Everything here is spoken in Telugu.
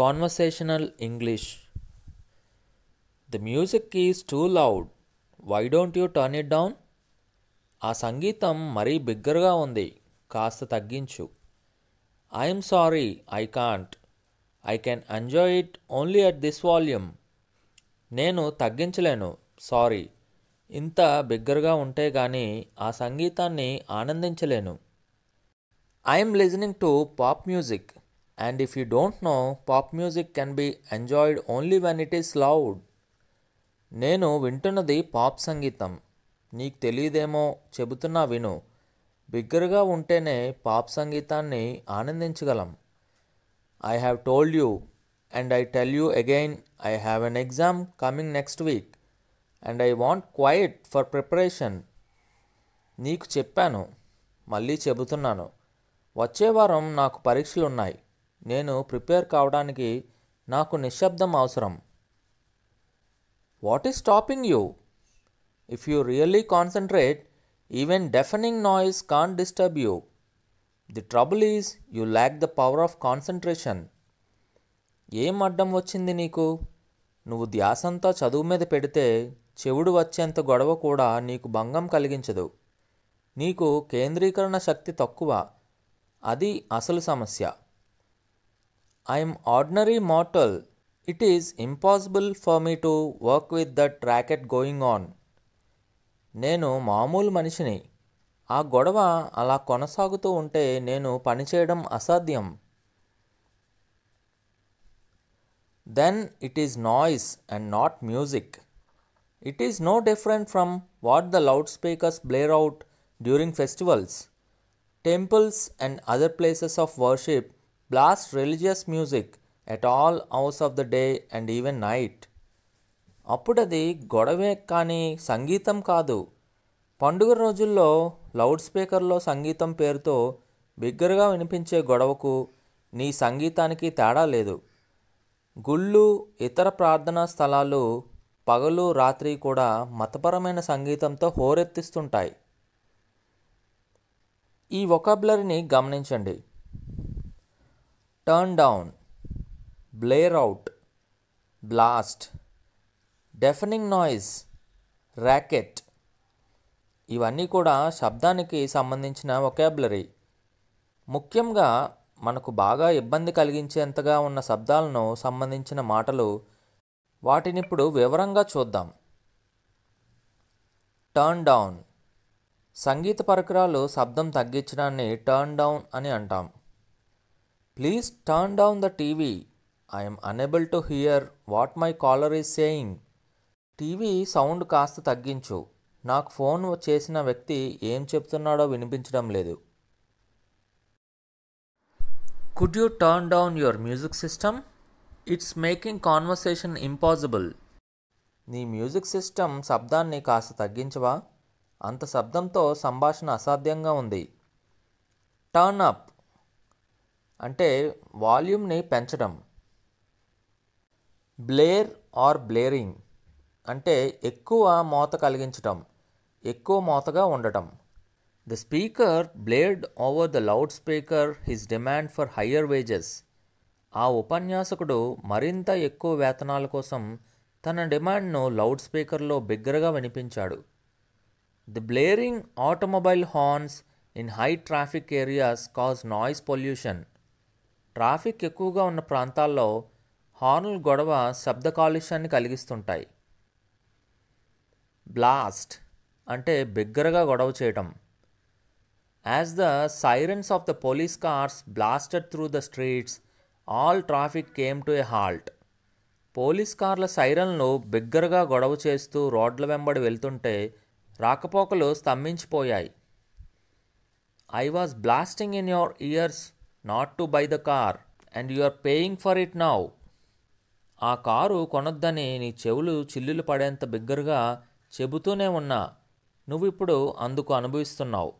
Conversational English the music is too loud why don't you turn it down? ఆ సంగీతం మరీ బిగ్గరగా ఉంది కాస్త తగ్గించు I'm sorry I can't I can enjoy it only at this volume నేను తగ్గించలేను సారీ ఇంత బిగ్గరగా ఉంటే కానీ ఆ సంగీతాన్ని ఆనందించలేను I'm listening to pop music and if you don't know pop music can be enjoyed only when it is loud నేను వింటున్నది పాప్ సంగీతం నీకు తెలియదేమో చెబుతున్నా విను బిగ్గరగా ఉంటేనే పాప్ సంగీతాన్ని ఆనందించగలం I have told you and I tell you again I have an exam coming next week and I want quiet for preparation నీకు చెప్పాను మళ్ళీ చెబుతున్నాను వచ్చే వారం నాకు ఉన్నాయి నేను ప్రిపేర్ కావడానికి నాకు నిశ్శబ్దం అవసరం what is stopping you if you really concentrate even deafening noise can disturb you the trouble is you lack the power of concentration ఏం అడ్డం వచ్చింది నీకు నువ్వు ధ్యాసంతా చదువు మీద పెడితే చెవుడు వచ్చేంత గొడవ కూడా నీకు భంగం కలిగించదు నీకు కేంద్రీకరణ శక్తి తక్కువ అది అసలు సమస్య I am ordinary mortal. It is impossible for me to work with that racket going on. నేను మామూలు మనిషిని ఆ గొడవ అలా కొనసాగుతూ ఉంటే నేను పనిచేయడం అసాధ్యం then it is noise and not music it is no different from what the loud speakers blare out during festivals temples and other places of worship Blast music at all all of the day and even night అప్పుడు అది గొడవే కానీ సంగీతం కాదు పండుగ రోజుల్లో లౌడ్ స్పీకర్లో సంగీతం పేరుతో బిగ్గరగా వినిపించే గొడవకు నీ సంగీతానికి తేడా లేదు గుళ్ళు ఇతర ప్రార్థనా స్థలాలు పగలు రాత్రి కూడా మతపరమైన సంగీతంతో హోరెత్తిస్తుంటాయి ఈ వొకాబులరీని గమనించండి turn down blare out blast deafening noise racket ఇవన్నీ కూడా శబ్దానికి సంబంధించిన ఒకాబులరీ ముఖ్యంగా మనకు బాగా ఇబ్బంది కలిగించేంతగా ఉన్న శబ్దాలను సంబంధించిన మాటలు వాటిని ఇప్పుడు వివరంగా చూద్దాం టర్న్ డౌన్ సంగీత పరికరాలు శబ్దం తగ్గించడాన్ని టర్న్ డౌన్ అని అంటాం please turn down the TV I'm unable to hear what my caller is saying TV sound కాస్త తగ్గించు నాకు ఫోన్ చేసిన వ్యక్తి ఏం చెప్తున్నాడో వినిపించడం లేదు could you turn down your music system it's making conversation impossible నీ మ్యూజిక్ సిస్టమ్ శబ్దాన్ని కాస్త తగ్గించవా అంత శబ్దంతో సంభాషణ అసాధ్యంగా ఉంది టర్న్ అప్ అంటే వాల్యూమ్ని పెంచడం బ్లేర్ ఆర్ బ్లేరింగ్ అంటే ఎక్కువ మోత కలిగించడం ఎక్కువ మోతగా ఉండటం the speaker blared over the loud speaker his demand for higher wages ఆ ఉపన్యాసకుడు మరింత ఎక్కువ వేతనాల కోసం తన డిమాండ్ను లౌడ్ స్పీకర్లో బిగ్గరగా వినిపించాడు the blaring automobile horns in high traffic areas cause noise pollution traffic ఎక్కువగా ఉన్న ప్రాంతాల్లో హార్న్లు గొడవ శబ్ద కాలుష్యాన్ని కలిగిస్తుంటాయి బ్లాస్ట్ అంటే బిగ్గరగా గొడవ చేయటం as the sirens of the police cars blasted through the streets all traffic came to a halt police కార్ల సైరన్లు బిగ్గరగా గొడవ చేస్తూ రోడ్ల వెంబడి వెళ్తుంటే రాకపోకలు స్తంభించిపోయాయి I was blasting in your ears not to buy the car and you are paying for it now ఆ కారు కొనొద్దని నీ చెవులు చిల్లులు పడేంత బిగ్గరగా చెబుతూనే ఉన్నా నువ్వు ఇప్పుడు అందుకు అనుభవిస్తున్నావు